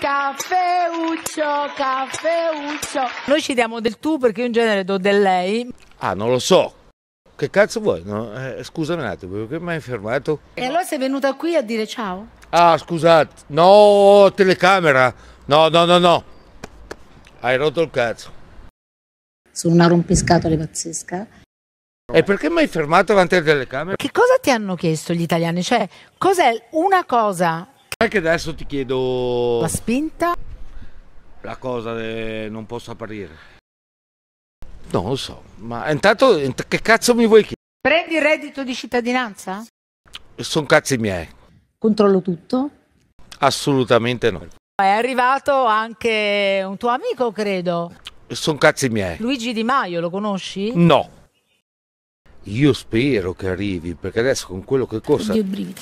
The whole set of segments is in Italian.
Caffeuccio, caffeuccio. Noi ci diamo del tu perché io in genere do del lei. Ah, non lo so. Che cazzo vuoi? No? Eh, scusami un attimo, perché mi hai fermato? E allora sei venuta qui a dire ciao? Ah, scusate. No, telecamera. No, no, no, no. Hai rotto il cazzo. Sono una rompiscatole pazzesca. E perché mi hai fermato davanti alla telecamera? Che cosa ti hanno chiesto gli italiani? Cioè, cos'è una cosa perché adesso ti chiedo... La spinta? La cosa de... non posso aprire. No, lo so, ma intanto che cazzo mi vuoi chiedere? Prendi il reddito di cittadinanza? Sono cazzi miei. Controllo tutto? Assolutamente no. È arrivato anche un tuo amico, credo. Sono cazzi miei. Luigi Di Maio, lo conosci? No. Io spero che arrivi, perché adesso con quello che costa... Oddio, brividi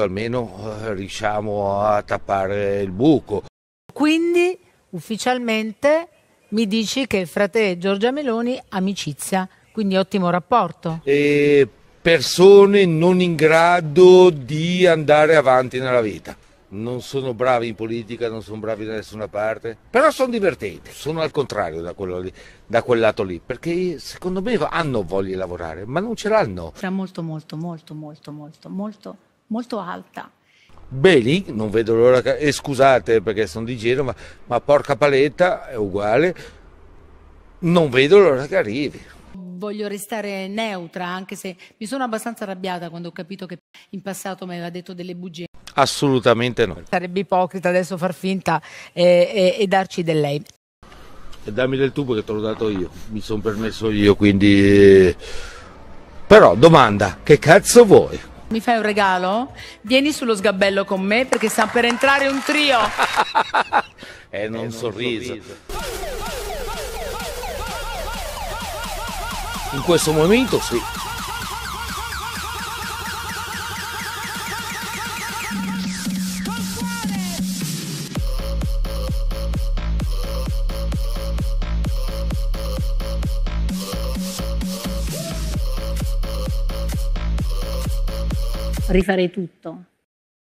almeno eh, riusciamo a tappare il buco. Quindi ufficialmente mi dici che fra te e Giorgia Meloni amicizia, quindi ottimo rapporto. E persone non in grado di andare avanti nella vita. Non sono bravi in politica, non sono bravi da nessuna parte, però sono divertenti, sono al contrario da, lì, da quel lato lì, perché secondo me hanno voglia di lavorare, ma non ce l'hanno. Fra molto, molto, molto, molto, molto, molto molto alta. Bene, non vedo l'ora, che... e eh, scusate perché sono di giro, ma, ma porca paletta è uguale, non vedo l'ora che arrivi voglio restare neutra, anche se mi sono abbastanza arrabbiata quando ho capito che in passato mi aveva detto delle bugie. Assolutamente no. Sarebbe ipocrita adesso far finta e, eh, e, eh, e darci del lei. E dammi del tubo che te l'ho dato io, mi sono permesso io, quindi... Però domanda, che cazzo vuoi? Mi fai un regalo? Vieni sullo sgabello con me perché sta per entrare un trio. e non, eh, non sorriso. sorriso. In questo momento sì. rifarei tutto.